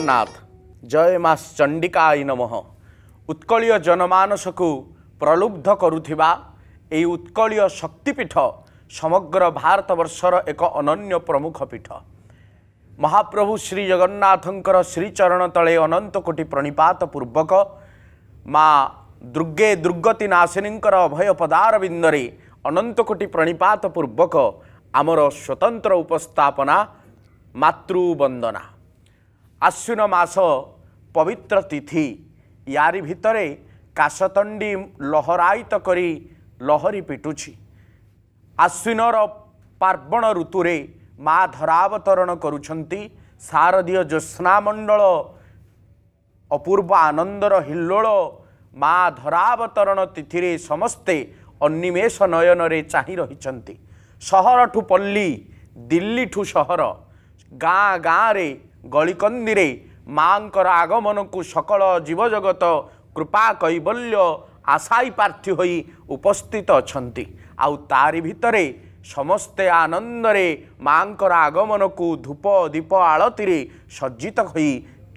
ଜଗନ୍ନାଥ ଜୟ ମା ଚଣ୍ଡିକା ଆଇ ନମଃ ଉତ୍କଳୀୟ ଜନମାନସକୁ ପ୍ରଲୁବ୍ଧ କରୁଥିବା ଏହି ଉତ୍କଳୀୟ ଶକ୍ତିପୀଠ ସମଗ୍ର ଭାରତବର୍ଷର ଏକ ଅନନ୍ୟ ପ୍ରମୁଖ ପୀଠ ମହାପ୍ରଭୁ ଶ୍ରୀ ଜଗନ୍ନାଥଙ୍କର ଶ୍ରୀଚରଣ ତଳେ ଅନନ୍ତ କୋଟି ପ୍ରଣିପାତ ପୂର୍ବକ ମା ଦୁର୍ଗେ ଦୁର୍ଗତି ନାଶିନୀଙ୍କର ଅଭୟ ପଦାର ବିନ୍ଦରେ ଅନନ୍ତ କୋଟି ପ୍ରଣିପାତ ପୂର୍ବକ ଆମର ସ୍ୱତନ୍ତ୍ର ଉପସ୍ଥାପନା ମାତୃବନ୍ଦନା ଆଶ୍ୱିନ ମାସ ପବିତ୍ର ତିଥି ୟାରି ଭିତରେ କାଶତଣ୍ଡି ଲହରାୟିତ କରି ଲହରି ପିଟୁଛି ଆଶ୍ୱିନର ପାର୍ବଣ ଋତୁରେ ମା ଧରାବତରଣ କରୁଛନ୍ତି ଶାରଦୀୟ ଜ୍ୟୋତ୍ସ୍ନା ମଣ୍ଡଳ ଅପୂର୍ବ ଆନନ୍ଦର ହିଲ୍ଲୋଳ ମା ଧରାବତରଣ ତିଥିରେ ସମସ୍ତେ ଅନିମେଷ ନୟନରେ ଚାହିଁ ରହିଛନ୍ତି ସହରଠୁ ପଲ୍ଲୀ ଦିଲ୍ଲୀଠୁ ସହର ଗାଁ ଗାଁରେ ଗଳିକନ୍ଦିରେ ମାଙ୍କର ଆଗମନକୁ ସକଳ ଜୀବଜଗତ କୃପା କୈବଲ୍ୟ ଆଶାୟୀ ପ୍ରାର୍ଥୀ ହୋଇ ଉପସ୍ଥିତ ଅଛନ୍ତି ଆଉ ତାରି ଭିତରେ ସମସ୍ତେ ଆନନ୍ଦରେ ମାଙ୍କର ଆଗମନକୁ ଧୂପ ଦୀପ ଆଳତିରେ ସଜ୍ଜିତ ହୋଇ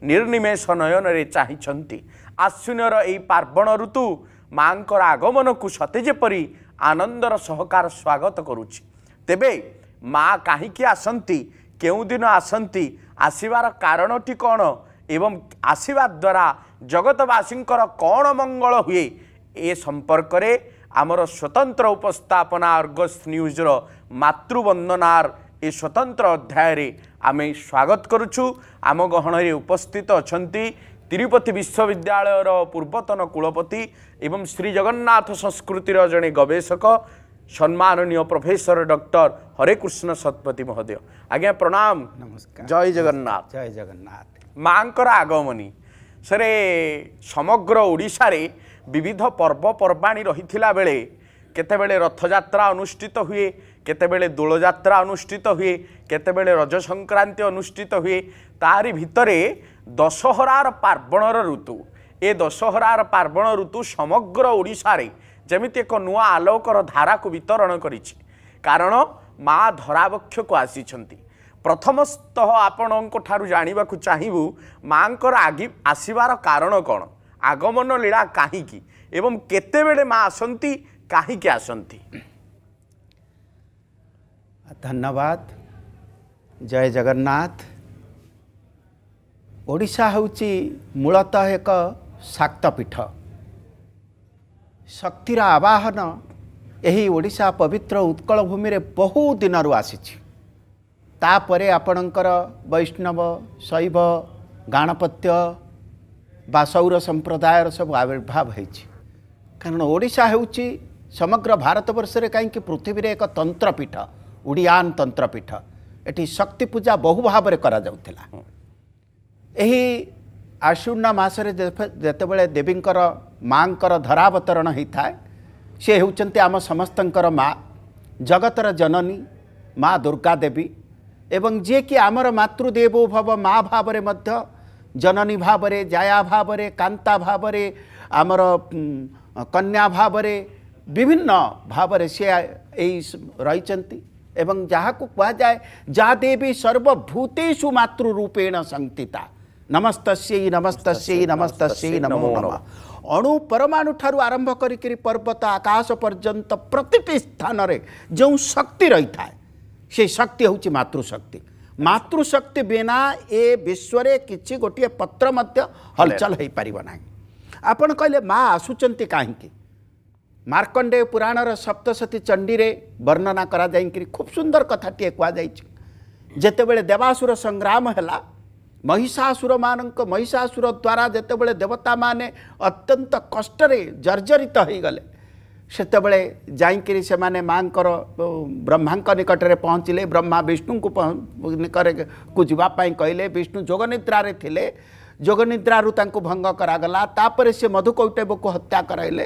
ନିର୍ନିମେଷ ନୟନରେ ଚାହିଁଛନ୍ତି ଆଶ୍ୱିନର ଏହି ପାର୍ବଣ ଋତୁ ମାଙ୍କର ଆଗମନକୁ ସତେ ଯେପରି ଆନନ୍ଦର ସହକାର ସ୍ୱାଗତ କରୁଛି ତେବେ ମା କାହିଁକି ଆସନ୍ତି କେଉଁଦିନ ଆସନ୍ତି আসিবার কারণটি কোণ এবং আসিবা দ্বারা জগতবাসীঙ্কর কোণ মঙ্গল হুয়ে এ সম্পর্কে আমার স্বতন্ত্র উপস্থাপনা অর্গস নিউজর মাতৃবন্দনার ଏ ସ୍ୱତନ୍ତ୍ର ଅଧ୍ୟାୟରେ ଆମେ ସ୍ୱାଗତ କରୁଛୁ ଆମ ଗହଣରେ ଉପସ୍ଥିତ ଅଛନ୍ତି ତିରୁପତି ବିଶ୍ୱବିଦ୍ୟାଳୟର ପୂର୍ବତନ କୁଳପତି ଏବଂ ଶ୍ରୀ ଜଗନ୍ନାଥ ସଂସ୍କୃତିର ଜଣେ ଗବେଷକ সম্মাননীয় প্রফেসর ডক্টর হরেকৃষ্ণ শতপথী মহোদয় আজ্ঞা প্রণাম নমস্কার জয় জগন্নাথ জয় জগন্নাথ মাঙ্কর আগমনী সরে সমগ্র ওড়িশার বিবিধ পর্বপর্বাণী রহিলা বেড়ে কেতবে রথযাত্রা অনুষ্ঠিত হুয়ে কেতবে দোলযাত্রা অনুষ্ঠিত হুয়ে কেতবে রজ সংক্রান্তি অনুষ্ঠিত হুয়ে তারি ভিতরে দশহরার পার্বণর ঋতু ଏ ଦଶହରାର ପାର୍ବଣ ଋତୁ ସମଗ୍ର ଓଡ଼ିଶାରେ ଯେମିତି ଏକ ନୂଆ ଆଲୋକର ଧାରାକୁ ବିତରଣ କରିଛି କାରଣ ମା ଧରାବକ୍ଷକୁ ଆସିଛନ୍ତି ପ୍ରଥମତଃ ଆପଣଙ୍କ ଠାରୁ ଜାଣିବାକୁ ଚାହିଁବୁ ମାଙ୍କର ଆଗି ଆସିବାର କାରଣ କ'ଣ ଆଗମନ ଲୀଳା କାହିଁକି ଏବଂ କେତେବେଳେ ମା ଆସନ୍ତି କାହିଁକି ଆସନ୍ତି ଧନ୍ୟବାଦ ଜୟ ଜଗନ୍ନାଥ ଓଡ଼ିଶା ହେଉଛି ମୂଳତଃ ଏକ ଶାକ୍ତପୀଠ ଶକ୍ତିର ଆବାହନ ଏହି ଓଡ଼ିଶା ପବିତ୍ର ଉତ୍କଳ ଭୂମିରେ ବହୁ ଦିନରୁ ଆସିଛି ତାପରେ ଆପଣଙ୍କର ବୈଷ୍ଣବ ଶୈବ ଗାଣପତ୍ୟ ବା ସୌର ସମ୍ପ୍ରଦାୟର ସବୁ ଆବିର୍ଭାବ ହୋଇଛି କାରଣ ଓଡ଼ିଶା ହେଉଛି ସମଗ୍ର ଭାରତବର୍ଷରେ କାହିଁକି ପୃଥିବୀରେ ଏକ ତନ୍ତ୍ରପୀଠ ଉଡ଼ିଆନ୍ ତନ୍ତ୍ରପୀଠ ଏଠି ଶକ୍ତି ପୂଜା ବହୁ ଭାବରେ କରାଯାଉଥିଲା ଏହି ଆଶ୍ୱିନ ମାସରେ ଯେତେବେଳେ ଦେବୀଙ୍କର ମାଆଙ୍କର ଧରାବତରଣ ହୋଇଥାଏ ସେ ହେଉଛନ୍ତି ଆମ ସମସ୍ତଙ୍କର ମା ଜଗତର ଜନନୀ ମା ଦୁର୍ଗା ଦେବୀ ଏବଂ ଯିଏକି ଆମର ମାତୃଦେବୋ ଭବ ମା ଭାବରେ ମଧ୍ୟ ଜନନୀ ଭାବରେ ଜାୟା ଭାବରେ କାନ୍ତା ଭାବରେ ଆମର କନ୍ୟା ଭାବରେ ବିଭିନ୍ନ ଭାବରେ ସେ ଏଇ ରହିଛନ୍ତି ଏବଂ ଯାହାକୁ କୁହାଯାଏ ଯା ଦେବୀ ସର୍ବଭୂତେଷୁ ମାତୃରୂପେଣ ସଂକ୍ତିତା नमस्तस्यै नमस्तस्यै नमस्त नमो नम अणु परमाणु ठारु आरंभ पर्वत आकाश पर्यंत प्रति स्थानरे जो शक्ति रही था से शक्ति हूँ मातृशक्ति मातृशक्ति बिना ए विश्व किसी गोटे पत्र हलचल हो पारना ना आपण कहले माँ आसुंच कहीं मार्कंडे पुराणर सप्तशती चंडी वर्णना करा खूब सुंदर कथाटे कहते देवासुर संग्राम है महिषासुर ମାନଙ୍କ ମହିଷାସୁର ଦ୍ୱାରା ଯେତେବେଳେ ଦେବତାମାନେ ଅତ୍ୟନ୍ତ କଷ୍ଟରେ ଜର୍ଜରିତ ହୋଇଗଲେ ସେତେବେଳେ ଯାଇକରି ସେମାନେ ମାଆଙ୍କର ବ୍ରହ୍ମାଙ୍କ ନିକଟରେ ପହଞ୍ଚିଲେ ବ୍ରହ୍ମା ବିଷ୍ଣୁଙ୍କୁ ନିକଟକୁ ଯିବା ପାଇଁ କହିଲେ ବିଷ୍ଣୁ ଯୋଗନିଦ୍ରାରେ ଥିଲେ ଯୋଗନିଦ୍ରାରୁ ତାଙ୍କୁ ଭଙ୍ଗ କରାଗଲା ତାପରେ ସେ ମଧୁକୈଟବକୁ ହତ୍ୟା କରାଇଲେ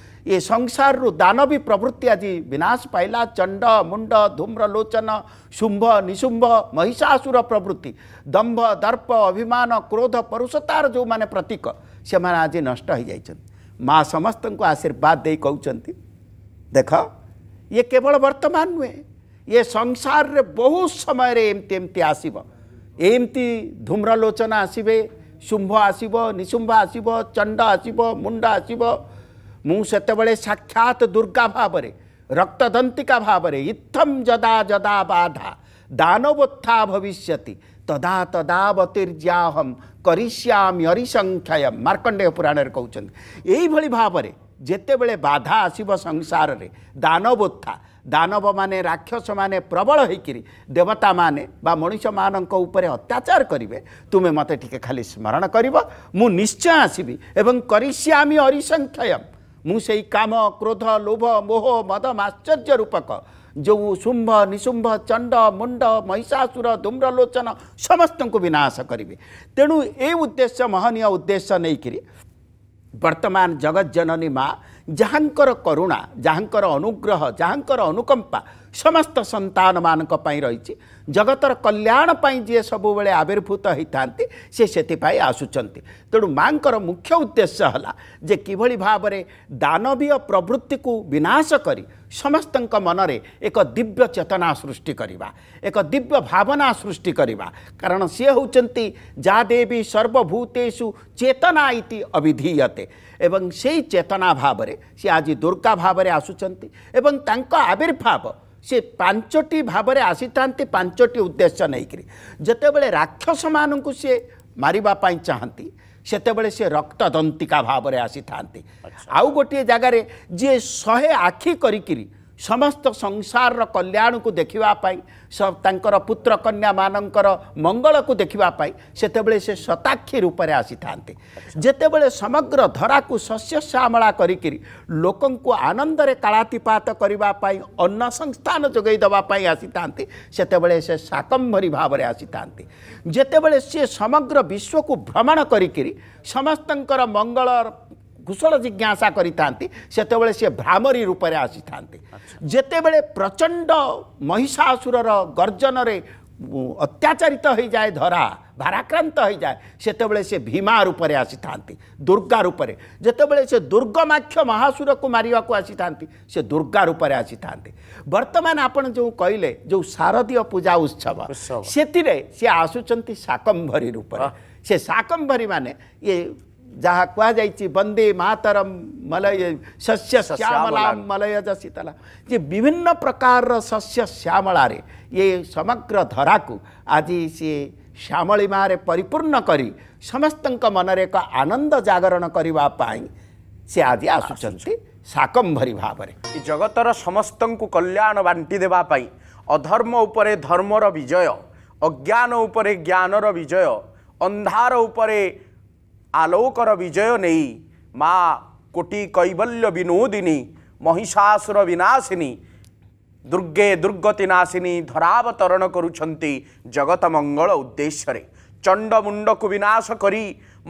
ये संसार रु दानवी प्रवृत्ति आज विनाश पाइला चंड मुंड धूम्र लोचन शुंभ निशुंभ महिषासुर प्रवृत्ति दम्भ दर्प अभिमान क्रोध परुषतार जो मैंने प्रतीक से आज नष्ट माँ समस्त को आशीर्वाद दे कहते देख ये केवल वर्तमान नुहे ये संसार रे बहुत समय रे एमती एमती आसब एमती धूम्रलोचन आसबे शुंभ आसब निशुंभ आसब चंड आसब मुंड आसब ମୁଁ ସାକ୍ଷାତ ଦୁର୍ଗା ଭାବରେ ରକ୍ତଦନ୍ତିକା ଭାବରେ ଇଥମ୍ ଯଦା ଯଦା ବାଧା ଦାନବୋଥା ଭବିଷ୍ୟତି ତଦା ତଦା ବତିର୍ଯ୍ୟାହମ୍ କରିଶ୍ୟାମି ଅରିସଂଖ୍ୟାୟମ୍ ମାର୍କଣ୍ଡେୟ ପୁରାଣରେ କହୁଛନ୍ତି ଏଇଭଳି ଭାବରେ ଯେତେବେଳେ ବାଧା ଆସିବ ସଂସାରରେ ଦାନବୋଥା ଦାନବମାନେ ରାକ୍ଷସମାନେ ପ୍ରବଳ ହୋଇକିରି ଦେବତାମାନେ ବା ମଣିଷମାନଙ୍କ ଉପରେ ଅତ୍ୟାଚାର କରିବେ ତୁମେ ମୋତେ ଟିକିଏ ଖାଲି ସ୍ମରଣ କରିବ ମୁଁ ନିଶ୍ଚୟ ଆସିବି ଏବଂ କରିଶ୍ୟାମି ଅରିସଂଖ୍ୟାୟମ୍ ମୁଁ ସେଇ କାମ କ୍ରୋଧ ଲୋଭ ମୋହ ମଦ ଆଶ୍ଚର୍ଯ୍ୟ ରୂପକ ଯେଉଁ ଶୁମ୍ଭ ନିଶୁମ୍ଭ ଚଣ୍ଡ ମୁଣ୍ଡ ମହିଷାସୁର ଧୂମ୍ରଲୋଚନ ସମସ୍ତଙ୍କୁ ବିନାଶ କରିବେ ତେଣୁ ଏ ଉଦ୍ଦେଶ୍ୟ ମହନୀୟ ଉଦ୍ଦେଶ୍ୟ ନେଇକରି ବର୍ତ୍ତମାନ ଜଗତଜନନୀ ମା ଯାହାଙ୍କର କରୁଣା ଯାହାଙ୍କର ଅନୁଗ୍ରହ ଯାହାଙ୍କର ଅନୁକମ୍ପା ସମସ୍ତ ସନ୍ତାନମାନଙ୍କ ପାଇଁ ରହିଛି ଜଗତର କଲ୍ୟାଣ ପାଇଁ ଯିଏ ସବୁବେଳେ ଆବିର୍ଭୂତ ହୋଇଥାନ୍ତି ସେ ସେଥିପାଇଁ ଆସୁଛନ୍ତି ତେଣୁ ମା'ଙ୍କର ମୁଖ୍ୟ ଉଦ୍ଦେଶ୍ୟ ହେଲା ଯେ କିଭଳି ଭାବରେ ଦାନବୀୟ ପ୍ରବୃତ୍ତିକୁ ବିନାଶ କରି ସମସ୍ତଙ୍କ ମନରେ ଏକ ଦିବ୍ୟ ଚେତନା ସୃଷ୍ଟି କରିବା ଏକ ଦିବ୍ୟ ଭାବନା ସୃଷ୍ଟି କରିବା କାରଣ ସିଏ ହେଉଛନ୍ତି ଯା ଦେବୀ ସର୍ବଭୂତେଷୁ ଚେତନା ଇତି ଅଭିଧୀୟତେ ଏବଂ ସେଇ ଚେତନା ଭାବରେ ସିଏ ଆଜି ଦୁର୍ଗା ଭାବରେ ଆସୁଛନ୍ତି ଏବଂ ତାଙ୍କ ଆବିର୍ଭାବ ସେ ପାଞ୍ଚଟି ଭାବରେ ଆସିଥାନ୍ତି ପାଞ୍ଚଟି ଉଦ୍ଦେଶ୍ୟ ନେଇକରି ଯେତେବେଳେ ରାକ୍ଷସମାନଙ୍କୁ ସିଏ ମାରିବା ପାଇଁ ଚାହାନ୍ତି ସେତେବେଳେ ସିଏ ରକ୍ତଦନ୍ତିକା ଭାବରେ ଆସିଥାନ୍ତି ଆଉ ଗୋଟିଏ ଜାଗାରେ ଯିଏ ଶହେ ଆଖି କରିକିରି ସମସ୍ତ ସଂସାରର କଲ୍ୟାଣକୁ ଦେଖିବା ପାଇଁ ତାଙ୍କର ପୁତ୍ର କନ୍ୟାମାନଙ୍କର ମଙ୍ଗଳକୁ ଦେଖିବା ପାଇଁ ସେତେବେଳେ ସେ ଶତାକ୍ଷୀ ରୂପରେ ଆସିଥାନ୍ତି ଯେତେବେଳେ ସମଗ୍ର ଧରାକୁ ଶସ୍ୟ ଶ୍ୟାମଳା କରିକିରି ଲୋକଙ୍କୁ ଆନନ୍ଦରେ କାଳାତିପାତ କରିବା ପାଇଁ ଅନ୍ନ ସଂସ୍ଥାନ ଯୋଗାଇ ଦେବା ପାଇଁ ଆସିଥାନ୍ତି ସେତେବେଳେ ସେ ଶାକମ୍ଭରୀ ଭାବରେ ଆସିଥାନ୍ତି ଯେତେବେଳେ ସିଏ ସମଗ୍ର ବିଶ୍ୱକୁ ଭ୍ରମଣ କରିକିରି ସମସ୍ତଙ୍କର ମଙ୍ଗଳ କୁଶଳ ଜିଜ୍ଞାସା କରିଥାନ୍ତି ସେତେବେଳେ ସେ ଭ୍ରାମରୀ ରୂପରେ ଆସିଥାନ୍ତି ଯେତେବେଳେ ପ୍ରଚଣ୍ଡ ମହିଷାସୁରର ଗର୍ଜନରେ ଅତ୍ୟାଚାରିତ ହୋଇଯାଏ ଧରା ଭାରାକ୍ରାନ୍ତ ହୋଇଯାଏ ସେତେବେଳେ ସେ ଭୀମା ରୂପରେ ଆସିଥାନ୍ତି ଦୁର୍ଗା ରୂପରେ ଯେତେବେଳେ ସେ ଦୁର୍ଗମାକ୍ଷ ମହାସୁରକୁ ମାରିବାକୁ ଆସିଥାନ୍ତି ସେ ଦୁର୍ଗା ରୂପରେ ଆସିଥାନ୍ତି ବର୍ତ୍ତମାନ ଆପଣ ଯେଉଁ କହିଲେ ଯେଉଁ ଶାରଦୀୟ ପୂଜା ଉତ୍ସବ ସେଥିରେ ସେ ଆସୁଛନ୍ତି ଶାକମ୍ଭରୀ ରୂପରେ ସେ ଶାକମ୍ଭରୀମାନେ ଇଏ ଯାହା କୁହାଯାଇଛି ବନ୍ଦେ ମାତରମ ମଲୟ ଶସ୍ୟ ଶ୍ୟାମଳାମ ମଲୟ ଶୀତଳା ଯେ ବିଭିନ୍ନ ପ୍ରକାରର ଶସ୍ୟ ଶ୍ୟାମଳାରେ ଏ ସମଗ୍ର ଧରାକୁ ଆଜି ସିଏ ଶ୍ୟାମଳିମାରେ ପରିପୂର୍ଣ୍ଣ କରି ସମସ୍ତଙ୍କ ମନରେ ଏକ ଆନନ୍ଦ ଜାଗରଣ କରିବା ପାଇଁ ସେ ଆଜି ଆସୁଛନ୍ତି ଶାକମ୍ଭରି ଭାବରେ ଏ ଜଗତର ସମସ୍ତଙ୍କୁ କଲ୍ୟାଣ ବାଣ୍ଟି ଦେବା ପାଇଁ ଅଧର୍ମ ଉପରେ ଧର୍ମର ବିଜୟ ଅଜ୍ଞାନ ଉପରେ ଜ୍ଞାନର ବିଜୟ ଅନ୍ଧାର ଉପରେ ଆଲୋକର ବିଜୟ ନେଇ ମା କୋଟି କୈବଲ୍ୟ ବିନୋଦିନୀ ମହିଷାସୁର ବିନାଶିନୀ ଦୁର୍ଗେ ଦୁରୗତି ନାଶିନୀ ଧରାବତରଣ କରୁଛନ୍ତି ଜଗତ ମଙ୍ଗଳ ଉଦ୍ଦେଶ୍ୟରେ ଚଣ୍ଡମୁଣ୍ଡକୁ ବିନାଶ କରି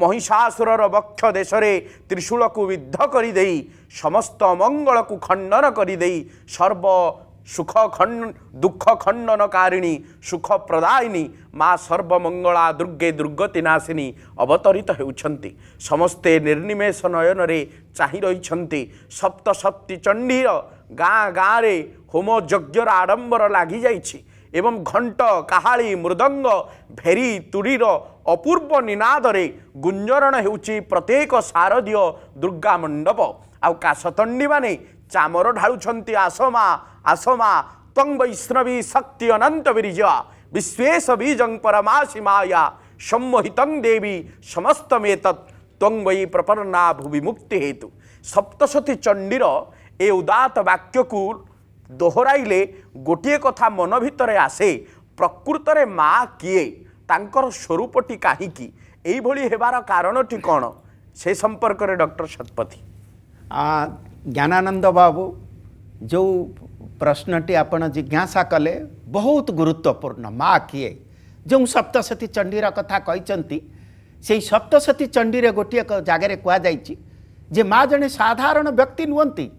ମହିଷାସୁରର ବକ୍ଷ ଦେଶରେ ତ୍ରିଶୂଳକୁ ବିଦ୍ଧ କରିଦେଇ ସମସ୍ତ ମଙ୍ଗଳକୁ ଖଣ୍ଡନ କରିଦେଇ ସର୍ବ ସୁଖ ଦୁଃଖ ଖଣ୍ଡନକାରିଣୀ ସୁଖ ପ୍ରଦାୟିନୀ ମା ସର୍ବମଙ୍ଗଳା ଦୁର୍ଗେ ଦୁର୍ଗତି ନାଶିନୀ ଅବତରିତ ହେଉଛନ୍ତି ସମସ୍ତେ ନିର୍ନିମେଷ ନୟନରେ ଚାହିଁ ରହିଛନ୍ତି ସପ୍ତସପ୍ତି ଚଣ୍ଡୀର ଗାଁ ଗାଁରେ ହୋମ ଯଜ୍ଞର ଆଡ଼ମ୍ବର ଲାଗିଯାଇଛି ଏବଂ ଘଣ୍ଟ କାହାଳି ମୃଦଙ୍ଗ ଭେରି ତୁଡ଼ିର ଅପୂର୍ବ ନିନାଦରେ ଗୁଞ୍ଜରଣ ହେଉଛି ପ୍ରତ୍ୟେକ ଶାରଦୀୟ ଦୁର୍ଗା ମଣ୍ଡପ ଆଉ କାଶତଣ୍ଡିମାନେ ଚାମର ଢାଳୁଛନ୍ତି ଆସମା ଆସମା तं वैष्णवी शक्ति अनंत बीज विश्वेश बीजं परमासी সম্মোহিতং দেবী देवी समस्तमेतत् ত্বং বৈ প্রপন্না ভুবি মুক্তি হেতু সপ্তশতী চণ্ডীর এ উদাত বাক্যকু দোহরাইলে গোটিয়ে কথা মন ভিতরে আসে প্রকৃতরে মা কিয়ে তাঁকর স্বরূপটি কাহিকি এইভাবে হবার কারণটি কণ সে সম্পর্কের ডক্টর শতপথী জ্ঞানানন্দ বাবু যে प्रश्नटी आपण जिज्ञासा कले बहुत गुरुत्वपूर्ण माँ किए जो सप्तशती चंडीर कथा कही से सप्तशती चंडीर गोटे जगार कहुई जे माँ जड़े साधारण व्यक्ति नुहति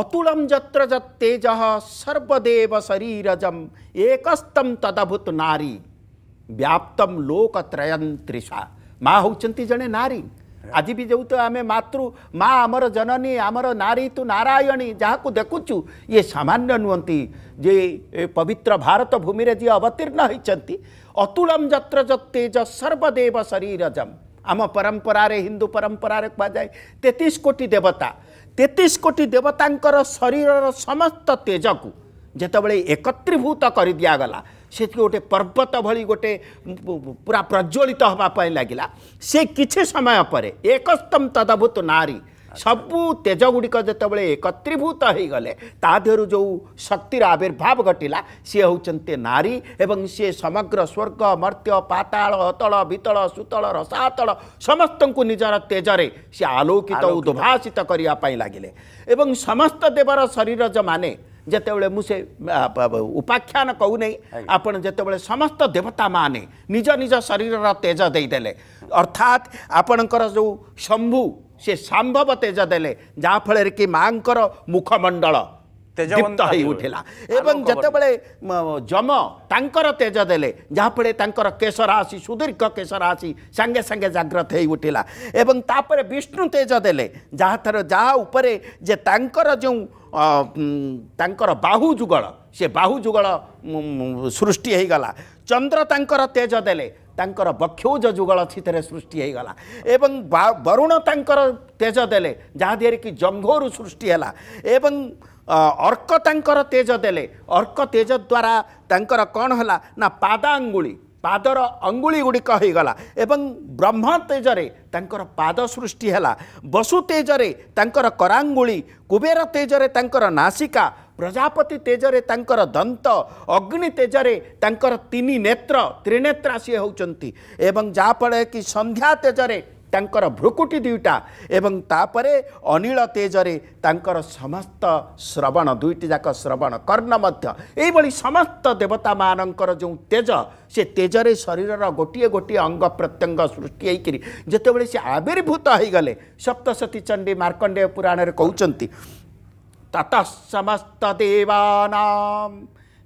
अतुम जत्र जत्तेज सर्वदेव शरीर जम एकस्तम तदभूत नारी व्याप्तम लोकत्रयन त्रिषा माँ हूँ जड़े नारी ଆଜି ବି ଯେହେତୁ ଆମେ ମାତୃ ମା ଆମର ଜନନୀ ଆମର ନାରୀ ତୁ ନାରାୟଣୀ ଯାହାକୁ ଦେଖୁଛୁ ଇଏ ସାମାନ୍ୟ ନୁହନ୍ତି ଯେ ପବିତ୍ର ଭାରତ ଭୂମିରେ ଯିଏ ଅବତୀର୍ଣ୍ଣ ହୋଇଛନ୍ତି ଅତୁଳମ୍ ଯତ୍ର ଯତେଜ ସର୍ବଦେବ ଶରୀରଜମ୍ ଆମ ପରମ୍ପରାରେ ହିନ୍ଦୁ ପରମ୍ପରାରେ କୁହାଯାଏ ତେତିଶ କୋଟି ଦେବତା ତେତିଶ କୋଟି ଦେବତାଙ୍କର ଶରୀରର ସମସ୍ତ ତେଜକୁ ଯେତେବେଳେ ଏକତ୍ରୀଭୂତ କରିଦିଆଗଲା ସେଠି ଗୋଟେ ପର୍ବତ ଭଳି ଗୋଟେ ପୁରା ପ୍ରଜ୍ୱଳିତ ହେବା ପାଇଁ ଲାଗିଲା ସେ କିଛି ସମୟ ପରେ ଏକସ୍ତମ ତଦଭୂତ ନାରୀ ସବୁ ତେଜ ଗୁଡ଼ିକ ଯେତେବେଳେ ଏକତ୍ରୀଭୂତ ହୋଇଗଲେ ତା ଦେହରୁ ଯେଉଁ ଶକ୍ତିର ଆବିର୍ଭାବ ଘଟିଲା ସିଏ ହେଉଛନ୍ତି ନାରୀ ଏବଂ ସିଏ ସମଗ୍ର ସ୍ୱର୍ଗ ମର୍ତ୍ତ୍ୟ ପାତାଳ ଅତଳ ବିତଳ ସୁତଳ ରସାତଳ ସମସ୍ତଙ୍କୁ ନିଜର ତେଜରେ ସିଏ ଆଲୋକିତ ଉଦ୍ଭାସିତ କରିବା ପାଇଁ ଲାଗିଲେ ଏବଂ ସମସ୍ତ ଦେବର ଶରୀରଜମାନେ ଯେତେବେଳେ ମୁଁ ସେ ଉପାଖ୍ୟାନ କହୁନାହିଁ ଆପଣ ଯେତେବେଳେ ସମସ୍ତ ଦେବତାମାନେ ନିଜ ନିଜ ଶରୀରର ତେଜ ଦେଇଦେଲେ ଅର୍ଥାତ୍ ଆପଣଙ୍କର ଯେଉଁ ଶମ୍ଭୁ ସେ ସମ୍ଭବ ତେଜ ଦେଲେ ଯାହାଫଳରେ କି ମାଆଙ୍କର ମୁଖମଣ୍ଡଳ ଦୀପ୍ତ ହେଇ ଉଠିଲା ଏବଂ ଯେତେବେଳେ ଯମ ତାଙ୍କର ତେଜ ଦେଲେ ଯାହାଫଳରେ ତାଙ୍କର କେଶ ରାଶି ସୁଦୀର୍ଘ କେଶ ରାଶି ସାଙ୍ଗେ ସାଙ୍ଗେ ଜାଗ୍ରତ ହେଇ ଉଠିଲା ଏବଂ ତାପରେ ବିଷ୍ଣୁ ତେଜ ଦେଲେ ଯାହାଥର ଯାହା ଉପରେ ଯେ ତାଙ୍କର ଯେଉଁ ତାଙ୍କର ବାହୁ ଯୁଗଳ ସେ ବାହୁ ଯୁଗଳ ସୃଷ୍ଟି ହେଇଗଲା ଚନ୍ଦ୍ର ତାଙ୍କର ତେଜ ଦେଲେ ତାଙ୍କର ବକ୍ଷୌଜ ଯୁଗଳ ସେଥିରେ ସୃଷ୍ଟି ହେଇଗଲା ଏବଂ ବରୁଣ ତାଙ୍କର ତେଜ ଦେଲେ ଯାହାଦେହରେ କି ଜଙ୍ଘରୁ ସୃଷ୍ଟି ହେଲା ଏବଂ ଅର୍କ ତାଙ୍କର ତେଜ ଦେଲେ ଅର୍କ ତେଜ ଦ୍ୱାରା ତାଙ୍କର କ'ଣ ହେଲା ନା ପାଦ ଅଙ୍ଗୁଳି ପାଦର ଅଙ୍ଗୁଳି ଗୁଡ଼ିକ ହୋଇଗଲା ଏବଂ ବ୍ରହ୍ମ ତେଜରେ ତାଙ୍କର ପାଦ ସୃଷ୍ଟି ହେଲା ବସୁ ତେଜରେ ତାଙ୍କର କରାଙ୍ଗୁଳି କୁବେର ତେଜରେ ତାଙ୍କର ନାସିକା ପ୍ରଜାପତି ତେଜରେ ତାଙ୍କର ଦନ୍ତ ଅଗ୍ନି ତେଜରେ ତାଙ୍କର ତିନି ନେତ୍ର ତ୍ରିନେତ୍ରା ସିଏ ହେଉଛନ୍ତି ଏବଂ ଯାହାଫଳରେ କି ସନ୍ଧ୍ୟା ତେଜରେ ତାଙ୍କର ଭ୍ରୁକୁଟି ଦୁଇଟା ଏବଂ ତାପରେ ଅନିଳ ତେଜରେ ତାଙ୍କର ସମସ୍ତ ଶ୍ରବଣ ଦୁଇଟି ଯାକ ଶ୍ରବଣ କର୍ଣ୍ଣ ମଧ୍ୟ ଏହିଭଳି ସମସ୍ତ ଦେବତାମାନଙ୍କର ଯେଉଁ ତେଜ ସେ ତେଜରେ ଶରୀରର ଗୋଟିଏ ଗୋଟିଏ ଅଙ୍ଗ ପ୍ରତ୍ୟଙ୍ଗ ସୃଷ୍ଟି ହେଇକରି ଯେତେବେଳେ ସେ ଆବିର୍ଭୂତ ହୋଇଗଲେ ସପ୍ତଶତୀ ଚଣ୍ଡୀ ମାର୍କଣ୍ଡେୟ ପୁରାଣରେ କହୁଛନ୍ତି ତତ ସମସ୍ତ ଦେବାନ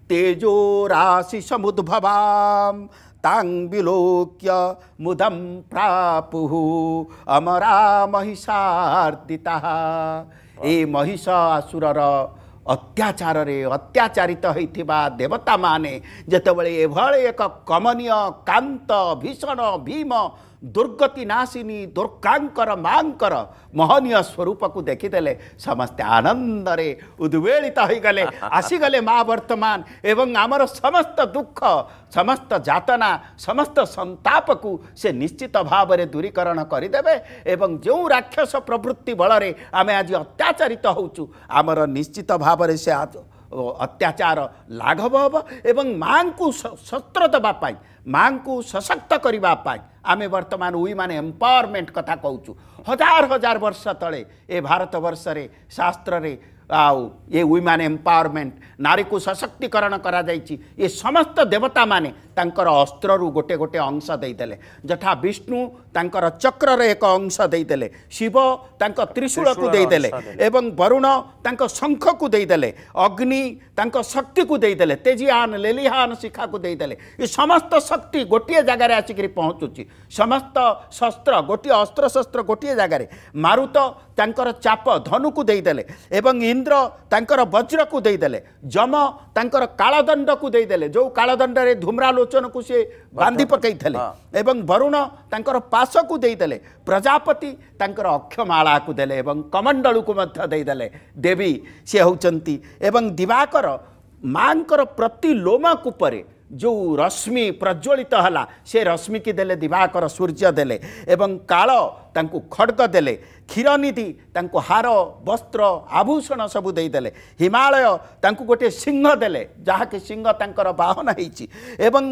ତେଜୋ ରାଶି ସମୁଦ୍ଭବାମ ताङ विलोक्य मुदम प्रापु अमरा महिषार्दिता ए महिषाସୁର ଅତ୍ୟାଚାରରେ ଅତ୍ୟାଚାରିତ ହୋଇଥିବା ଦେବତାମାନେ ଯେତେବେଳେ ଏଭଳି ଏକ କମନୀୟ କାନ୍ତ ଭୀଷଣ ଭୀମ ଦୁର୍ଗତି ନାଶିନୀ ଦୁର୍ଗାଙ୍କର ମାଙ୍କର ମହନୀୟ ସ୍ୱରୂପକୁ ଦେଖିଦେଲେ ସମସ୍ତେ ଆନନ୍ଦରେ ଉଦ୍ବେଳିତ ହୋଇଗଲେ ଆସିଗଲେ ମା ବର୍ତ୍ତମାନ ଏବଂ ଆମର ସମସ୍ତ ଦୁଃଖ ସମସ୍ତ ଯାତନା ସମସ୍ତ ସନ୍ତାପକୁ ସେ ନିଶ୍ଚିତ ଭାବରେ ଦୂରୀକରଣ କରିଦେବେ ଏବଂ ଯେଉଁ ରାକ୍ଷସ ପ୍ରବୃତ୍ତି ବଳରେ ଆମେ ଆଜି ଅତ୍ୟାଚାରିତ ହେଉଛୁ ଆମର ନିଶ୍ଚିତ ଭାବରେ ସେ ଅତ୍ୟାଚାର ଲାଘବ ହେବ ଏବଂ ମାଆଙ୍କୁ ଶସ୍ତ୍ର ଦେବା ପାଇଁ ମାଆଙ୍କୁ ସଶକ୍ତ କରିବା ପାଇଁ ଆମେ ବର୍ତ୍ତମାନ ୱିମାନ୍ ଏମ୍ପାୱାରମେଣ୍ଟ କଥା କହୁଛୁ ହଜାର ହଜାର ବର୍ଷ ତଳେ ଏ ଭାରତବର୍ଷରେ ଶାସ୍ତ୍ରରେ ଆଉ ଏ ୱିମାନ୍ ଏମ୍ପାୱାରମେଣ୍ଟ ନାରୀକୁ ସଶକ୍ତିକରଣ କରାଯାଇଛି ଏ ସମସ୍ତ ଦେବତାମାନେ ତାଙ୍କର ଅସ୍ତ୍ରରୁ ଗୋଟେ ଗୋଟେ ଅଂଶ ଦେଇଦେଲେ ଯଥା ବିଷ୍ଣୁ ତାଙ୍କର ଚକ୍ରର ଏକ ଅଂଶ ଦେଇଦେଲେ ଶିବ ତାଙ୍କ ତ୍ରିଶୂଳକୁ ଦେଇଦେଲେ ଏବଂ ବରୁଣ ତାଙ୍କ ଶଙ୍ଖକୁ ଦେଇଦେଲେ ଅଗ୍ନି ତାଙ୍କ ଶକ୍ତିକୁ ଦେଇଦେଲେ ତେଜିଆନ ଲେଲିହାନ ଶିଖାକୁ ଦେଇଦେଲେ ଏ ସମସ୍ତ ଶକ୍ତି ଗୋଟିଏ ଜାଗାରେ ଆସିକରି ପହଞ୍ଚୁଛି ସମସ୍ତ ଶସ୍ତ୍ର ଗୋଟିଏ ଅସ୍ତ୍ରଶସ୍ତ୍ର ଗୋଟିଏ ଜାଗାରେ ମାରୁତ ତାଙ୍କର ଚାପ ଧନୁକୁ ଦେଇଦେଲେ ଏବଂ ଇନ୍ଦ୍ର ତାଙ୍କର ବଜ୍ରକୁ ଦେଇଦେଲେ ଯମ ତାଙ୍କର କାଳଦଣ୍ଡକୁ ଦେଇଦେଲେ ଯେଉଁ କାଳଦଣ୍ଡରେ ଧୁମ୍ରାଲୁ ତ୍ରିଲୋଚନକୁ ସିଏ ବାନ୍ଧି ପକାଇଥିଲେ ଏବଂ ବରୁଣ ତାଙ୍କର ପାଶକୁ ଦେଇଦେଲେ ପ୍ରଜାପତି ତାଙ୍କର ଅକ୍ଷମାଳାକୁ ଦେଲେ ଏବଂ କମଣ୍ଡଳକୁ ମଧ୍ୟ ଦେଇଦେଲେ ଦେବୀ ସିଏ ହେଉଛନ୍ତି ଏବଂ ଦିବାକର ମାଙ୍କର ପ୍ରତି ଲୋମକୁ ପରେ ଯେଉଁ ରଶ୍ମି ପ୍ରଜ୍ୱଳିତ ହେଲା ସେ ରଶ୍ମିକି ଦେଲେ ଦିବାକର ସୂର୍ଯ୍ୟ ଦେଲେ ଏବଂ କାଳ ତାଙ୍କୁ ଖଡ଼ଗ ଦେଲେ କ୍ଷୀରନୀତି ତାଙ୍କୁ ହାର ବସ୍ତ୍ର ଆଭୂଷଣ ସବୁ ଦେଇଦେଲେ ହିମାଳୟ ତାଙ୍କୁ ଗୋଟିଏ ସିଂହ ଦେଲେ ଯାହାକି ସିଂହ ତାଙ୍କର ବାହନ ହେଇଛି ଏବଂ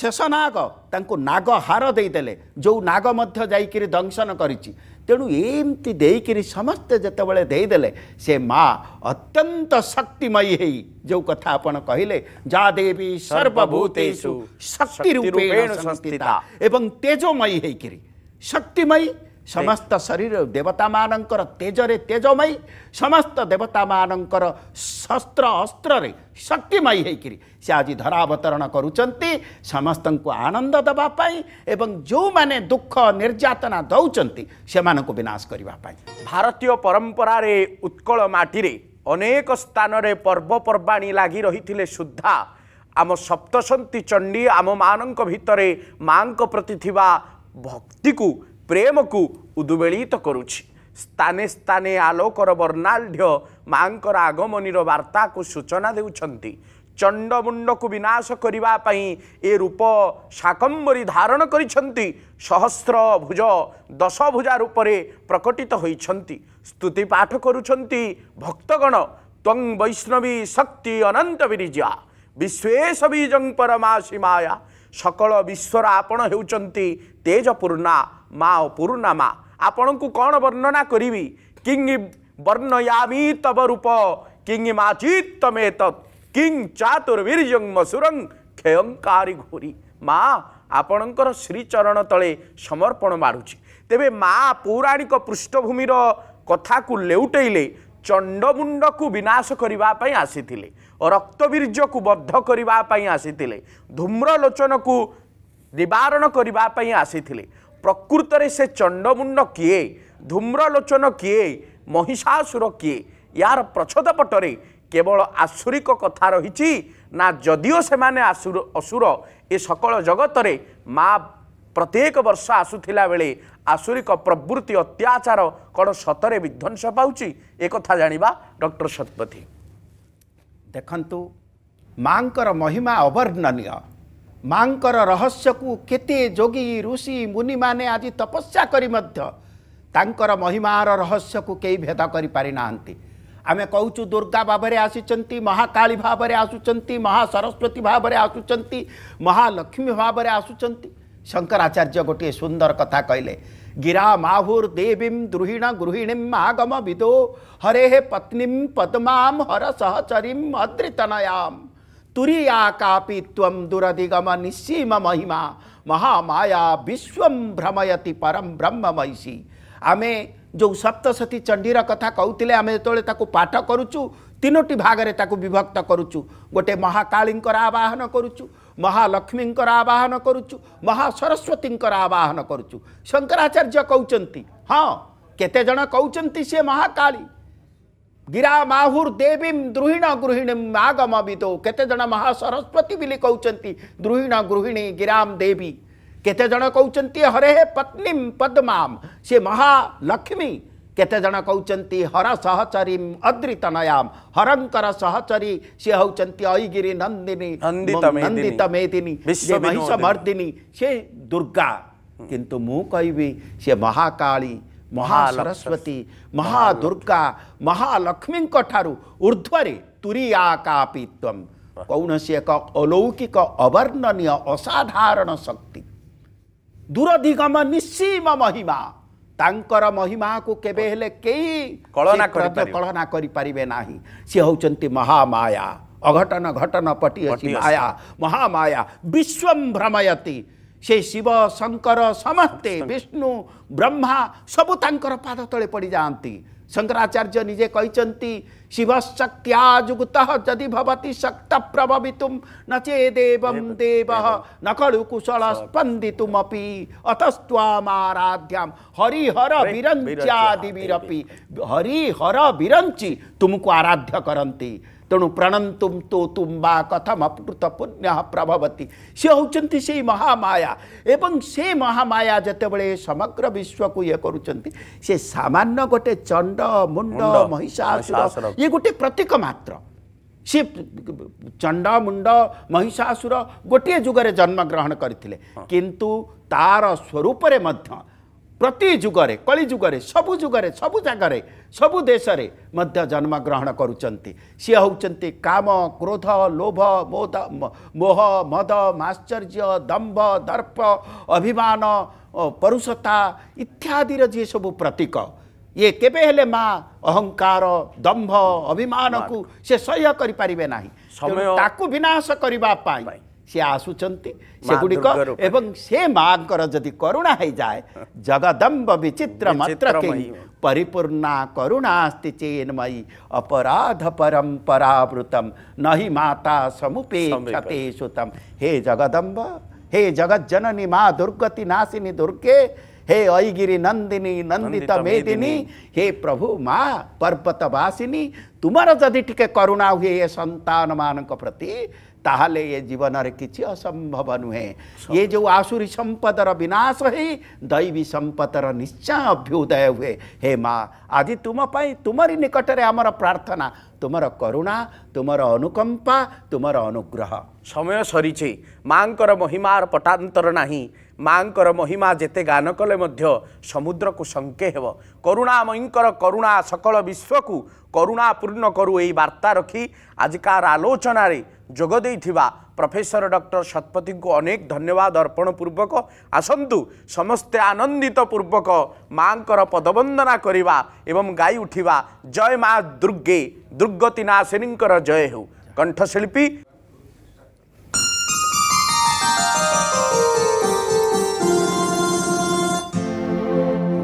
ଶେଷ ନାଗ ତାଙ୍କୁ ନାଗ ହାର ଦେଇଦେଲେ ଯେଉଁ ନାଗ ମଧ୍ୟ ଯାଇକିରି ଦଂଶନ କରିଛି ତେଣୁ ଏମିତି ଦେଇକିରି ସମସ୍ତେ ଯେତେବେଳେ ଦେଇଦେଲେ ସେ ମା ଅତ୍ୟନ୍ତ ଶକ୍ତିମୟୀ ହେଇ ଯେଉଁ କଥା ଆପଣ କହିଲେ ଯା ଦେବୀ ସର୍ବଭୂତେଷୁ ଶକ୍ତି ରୂପେଣ ସଂସ୍ଥିତା ଏବଂ ତେଜମୟୀ ହେଇକିରି ଶକ୍ତିମୟୀ ସମସ୍ତ ଶରୀର ଦେବତାମାନଙ୍କର ତେଜରେ ତେଜମୟୀ ସମସ୍ତ ଦେବତାମାନଙ୍କର ଶସ୍ତ୍ର ଅସ୍ତ୍ରରେ ଶକ୍ତିମୟୀ ହେଇକିରି ସେ ଆଜି ଧରାବତରଣ କରୁଛନ୍ତି ସମସ୍ତଙ୍କୁ ଆନନ୍ଦ ଦେବା ପାଇଁ ଏବଂ ଯେଉଁମାନେ ଦୁଃଖ ନିର୍ଯାତନା ଦେଉଛନ୍ତି ସେମାନଙ୍କୁ ବିନାଶ କରିବା ପାଇଁ ଭାରତୀୟ ପରମ୍ପରାରେ ଉତ୍କଳ ମାଟିରେ ଅନେକ ସ୍ଥାନରେ ପର୍ବପର୍ବାଣି ଲାଗି ରହିଥିଲେ ସୁଦ୍ଧା ଆମ ସପ୍ତସନ୍ତୀ ଚଣ୍ଡୀ ଆମମାନଙ୍କ ଭିତରେ ମାଆଙ୍କ ପ୍ରତି ଥିବା ଭକ୍ତିକୁ ପ୍ରେମକୁ ଉଦ୍ବେଳିତ କରୁଛି ସ୍ଥାନେ ସ୍ଥାନେ ଆଲୋକର ବର୍ଣ୍ଣାଢ଼୍ୟ ମାଆଙ୍କର ଆଗମନୀର ବାର୍ତ୍ତାକୁ ସୂଚନା ଦେଉଛନ୍ତି ଚଣ୍ଡମୁଣ୍ଡକୁ ବିନାଶ କରିବା ପାଇଁ ଏ ରୂପ ସାକମ୍ବରୀ ଧାରଣ କରିଛନ୍ତି ସହସ୍ର ଭୁଜ ଦଶ ଭୁଜା ରୂପରେ ପ୍ରକଟିତ ହୋଇଛନ୍ତି ସ୍ତୁତି ପାଠ କରୁଛନ୍ତି ଭକ୍ତଗଣ ତ୍ୱଂ ବୈଷ୍ଣବୀ ଶକ୍ତି ଅନନ୍ତ ବିରିଜା ବିଶ୍ୱେଶ ବିଜଂ ପରମାସୀ ମାୟା ସକଳ ବିଶ୍ୱର ଆପଣ ହେଉଛନ୍ତି ତେଜ ପୂର୍ଣ୍ଣା ମା ଓ ପୂର୍ଣ୍ଣା ମା ଆପଣଙ୍କୁ କ'ଣ ବର୍ଣ୍ଣନା କରିବି କିଂ ବର୍ଣ୍ଣ ୟାମିତବ ରୂପ କିଂ ମାଚିତମେ ତତ୍ କିଂ ଚାତୁର୍ବୀର୍ଯ୍ୟଂ ମସୁରଂ କ୍ଷୟଙ୍କାରୀ ଘୋରୀ ମା ଆପଣଙ୍କର ଶ୍ରୀଚରଣ ତଳେ ସମର୍ପଣ ମାଡ଼ୁଛି ତେବେ ମା ପୌରାଣିକ ପୃଷ୍ଠଭୂମିର କଥାକୁ ଲେଉଟେଇଲେ ଚଣ୍ଡମୁଣ୍ଡକୁ ବିନାଶ କରିବା ପାଇଁ ଆସିଥିଲେ ରକ୍ତବୀର୍ଯ୍ୟକୁ ବଦ୍ଧ କରିବା ପାଇଁ ଆସିଥିଲେ ଧୂମ୍ରଲୋଚନକୁ ନିବାରଣ କରିବା ପାଇଁ ଆସିଥିଲେ ପ୍ରକୃତରେ ସେ ଚଣ୍ଡମୁଣ୍ଡ କିଏ ଧୂମ୍ରଲୋଚନ କିଏ ମହିଷାସୁର କିଏ ୟାର ପ୍ରଚ୍ଛଦପଟରେ କେବଳ ଆସୁରିକ କଥା ରହିଛି ନା ଯଦିଓ ସେମାନେ ଆସୁର ଅସୁର ଏ ସକଳ ଜଗତରେ ମା ପ୍ରତ୍ୟେକ ବର୍ଷ ଆସୁଥିଲା ବେଳେ ଆସୁରିକ ପ୍ରବୃତ୍ତି ଅତ୍ୟାଚାର କ'ଣ ସତରେ ବିଧ୍ୱଂସ ପାଉଛି ଏକଥା ଜାଣିବା ଡକ୍ଟର ଶତପଥୀ ଦେଖନ୍ତୁ ମାଙ୍କର ମହିମା ଅବର୍ଣ୍ଣନୀୟ ମାଙ୍କର ରହସ୍ୟକୁ କେତେ ଯୋଗୀ ଋଷି ମୁନିମାନେ ଆଜି ତପସ୍ୟା କରି ମଧ୍ୟ ତାଙ୍କର ମହିମାର ରହସ୍ୟକୁ କେହି ଭେଦ କରିପାରିନାହାନ୍ତି ଆମେ କହୁଛୁ ଦୁର୍ଗା ଭାବରେ ଆସିଛନ୍ତି ମହାକାଳୀ ଭାବରେ ଆସୁଛନ୍ତି ମହାସରସ୍ୱତୀ ଭାବରେ ଆସୁଛନ୍ତି ମହାଲକ୍ଷ୍ମୀ ଭାବରେ ଆସୁଛନ୍ତି ଶଙ୍କରାଚାର୍ଯ୍ୟ ଗୋଟିଏ ସୁନ୍ଦର କଥା କହିଲେ गिरामाहुर देवीम द्रुहिण गृहिणीम आगम विदो हरे पत्नी पद्माम हर सहचरीम अद्रितनयाम तुरीया कापी त्वम दुरधिगम निस्सीम महिमा महामाया विश्व भ्रमयति परम ब्रह्म महिषी आमे जो सप्तती चंडीर कथा कहते आम जो पाठ करुचु तीनो भागे विभक्त करुचु गोटे महाकाली आवाहन करुचु ମହାଲକ୍ଷ୍ମୀଙ୍କର ଆବାହନ କରୁଛୁ ମହାସରସ୍ୱତୀଙ୍କର ଆବାହନ କରୁଛୁ ଶଙ୍କରାଚାର୍ଯ୍ୟ କହୁଛନ୍ତି ହଁ କେତେଜଣ କହୁଛନ୍ତି ସିଏ ମହାକାଳୀ ଗିରା ମାହୁର ଦେବୀମ ଦ୍ରୁହିଣ ଗୃହିଣୀ ଆଗମ ବିଦୋ କେତେଜଣ ମହାସରସ୍ୱତୀ ବୋଲି କହୁଛନ୍ତି ଦ୍ରୁହିଣ ଗୃହିଣୀ ଗିରାମ ଦେବୀ କେତେଜଣ କହୁଛନ୍ତି ହରେ ହେ ପତ୍ନୀମ ପଦ୍ମାମ ସେ ମହାଲକ୍ଷ୍ମୀ केतेज कौन हर सहचरी अद्रित नयाम हरंकर सहचरी सी हूँ अईगिरी नंदिनी नंदित मेदिनी महिष मर्दिनी से दुर्गा किंतु मु कह सी महाकाली महासरस्वती महादुर्गा महालक्ष्मी ठार्वरे तुरीयाकापीत्म कौन सी एक अलौकिक अवर्णन असाधारण शक्ति दूरधिगम निशीम महिमा ତାଙ୍କର ମହିମାକୁ କେବେ ହେଲେ କେହି କଳନା କରିପାରିବେ ନାହିଁ ସିଏ ହେଉଛନ୍ତି ମହାମାୟା ଅଘଟନ ଘଟନ ପଟି ଅଛି ମାୟା ମହାମାୟା ବିଶ୍ୱମ୍ ଭ୍ରମୟତି ସେ ଶିବ ଶଙ୍କର ସମସ୍ତେ ବିଷ୍ଣୁ ବ୍ରହ୍ମା ସବୁ ତାଙ୍କର ପାଦ ତଳେ ପଡ଼ିଯାଆନ୍ତି शंकराचार्य निजे कही शिवशक्त्या जुगत जदि शक्त प्रभवित न चेदेव देव न खलु कुशल स्पंदितुमी अतस्वामाराध्याम हरिहर विरंचादिवीरपि हरिहर विरंचि तुमको आराध्य करती ତେଣୁ ପ୍ରାଣନ୍ତୁମ୍ ତୋ ତୁମ୍ବା କଥମପୃତ ପୁଣ୍ୟ ପ୍ରଭବତୀ ସେ ହେଉଛନ୍ତି ସେଇ ମହାମାୟା ଏବଂ ସେ ମହାମାୟା ଯେତେବେଳେ ସମଗ୍ର ବିଶ୍ୱକୁ ଇଏ କରୁଛନ୍ତି ସେ ସାମାନ୍ୟ ଗୋଟେ ଚଣ୍ଡ ମୁଣ୍ଡ ମହିଷାସୁର ଇଏ ଗୋଟେ ପ୍ରତୀକ ମାତ୍ର ସେ ଚଣ୍ଡ ମୁଣ୍ଡ ମହିଷାସୁର ଗୋଟିଏ ଯୁଗରେ ଜନ୍ମଗ୍ରହଣ କରିଥିଲେ କିନ୍ତୁ ତାର ସ୍ୱରୂପରେ ମଧ୍ୟ ପ୍ରତି ଯୁଗରେ କଳି ଯୁଗରେ ସବୁ ଯୁଗରେ ସବୁ ଜାଗାରେ ସବୁ ଦେଶରେ ମଧ୍ୟ ଜନ୍ମଗ୍ରହଣ କରୁଛନ୍ତି ସିଏ ହେଉଛନ୍ତି କାମ କ୍ରୋଧ ଲୋଭ ମୋଦ ମୋହ ମଦ ମାଶ୍ଚର୍ଯ୍ୟ ଦମ୍ଭ ଦର୍ପ ଅଭିମାନ ପରୁଷତା ଇତ୍ୟାଦିର ଯିଏ ସବୁ ପ୍ରତୀକ ଇଏ କେବେ ହେଲେ ମା ଅହଙ୍କାର ଦମ୍ଭ ଅଭିମାନକୁ ସେ ସହ୍ୟ କରିପାରିବେ ନାହିଁ ତାକୁ ବିନାଶ କରିବା ପାଇଁ से आसुचारेगुड़ करुणा हो जाए जगदम्ब विचित्र मात्र परिपूर्णा करुणास्ति चेन्मयी अपराध परंपरावृतम नहि माता समुपेक्षते सुतम हे जगदम्ब हे जगज्जननी माँ दुर्गति नासिनी दुर्गे हे ऐगिरी नंदिनी नंदित मेदिनी हे प्रभु माँ पर्वतवासिनी तुम जदि टे करुणा हुए संतान मानक प्रति ତାହେଲେ ଏ ଜୀବନରେ କିଛି ଅସମ୍ଭବ ନୁହେଁ ଇଏ ଯେଉଁ ଆସୁରୀ ସମ୍ପଦର ବିନାଶ ହେଇ ଦୈବୀ ସମ୍ପଦର ନିଶ୍ଚୟ ଅଭ୍ୟୁଦୟ ହୁଏ ହେ ମା ଆଜି ତୁମ ପାଇଁ ତୁମରି ନିକଟରେ ଆମର ପ୍ରାର୍ଥନା ତୁମର କରୁଣା ତୁମର ଅନୁକମ୍ପା ତୁମର ଅନୁଗ୍ରହ ସମୟ ସରିଛି ମାଆଙ୍କର ମହିମାର ପଟାନ୍ତର ନାହିଁ ମାଆଙ୍କର ମହିମା ଯେତେ ଗାନ କଲେ ମଧ୍ୟ ସମୁଦ୍ରକୁ ଶଙ୍କେ ହେବ କରୁଣାମୟୀଙ୍କର କରୁଣା ସକଳ ବିଶ୍ୱକୁ କରୁଣାପୂର୍ଣ୍ଣ କରୁ ଏହି ବାର୍ତ୍ତା ରଖି ଆଜିକାର ଆଲୋଚନାରେ ଯୋଗ ଦେଇଥିବା ପ୍ରଫେସର ଡକ୍ଟର ଶତପଥୀଙ୍କୁ ଅନେକ ଧନ୍ୟବାଦ ଅର୍ପଣ ପୂର୍ବକ ଆସନ୍ତୁ ସମସ୍ତେ ଆନନ୍ଦିତ ପୂର୍ବକ ମାଆଙ୍କର ପଦବନ୍ଦନା କରିବା ଏବଂ ଗାଇ ଉଠିବା ଜୟ ମା ଦୁର୍ଗେ ଦୁର୍ଗତି ନାଶିନୀଙ୍କର ଜୟ ହେଉ କଣ୍ଠଶିଳ୍ପୀ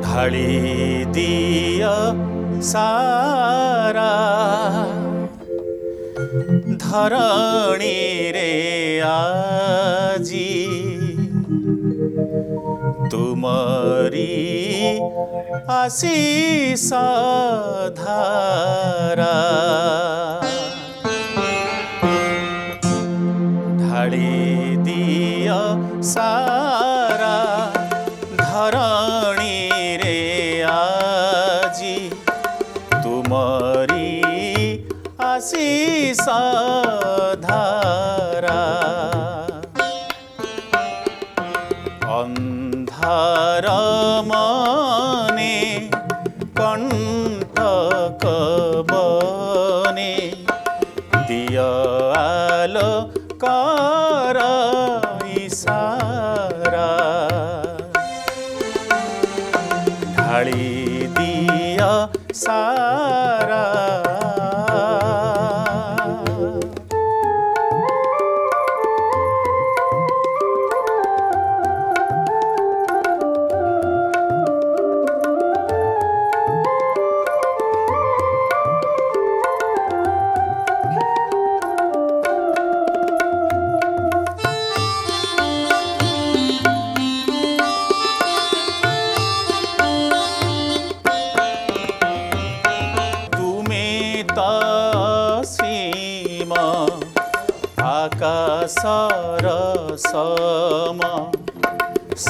ଢାଳି ଦିଅ ସାରା हरणी रे आजी तुमरी आशीष धारा ढाली दिया सा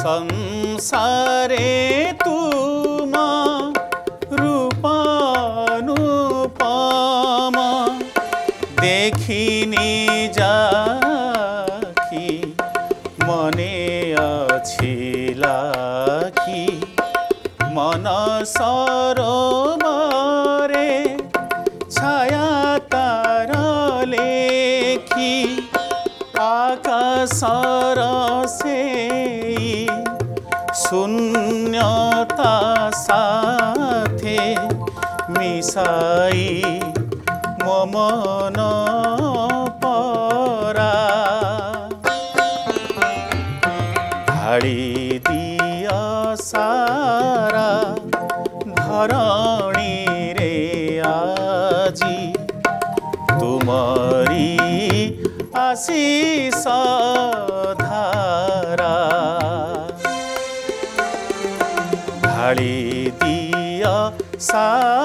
সংসারে তুমা রূপানুপমা দেখিনি যাকি মনে আছিলা কি মন সরোবরে ছায়া তার লেখি আকাশর সেই शून्यता साथे मिसाई मम सा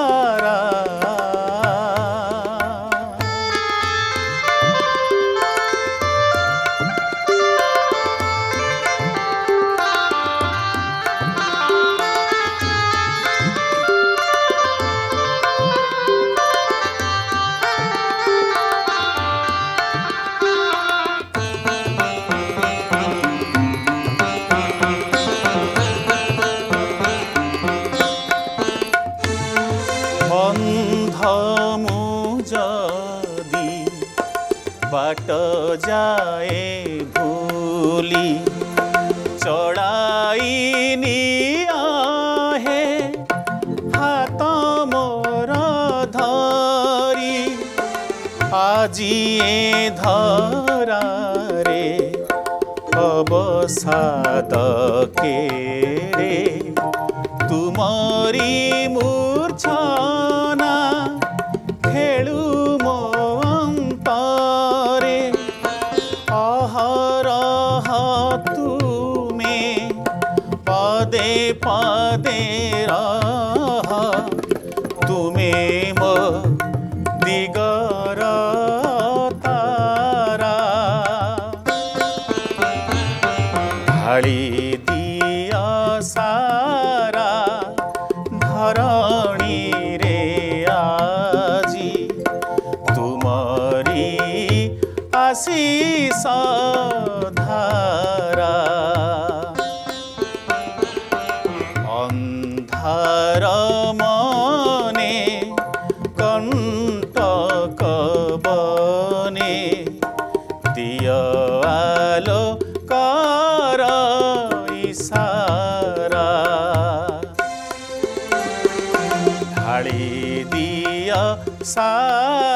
তাকে सा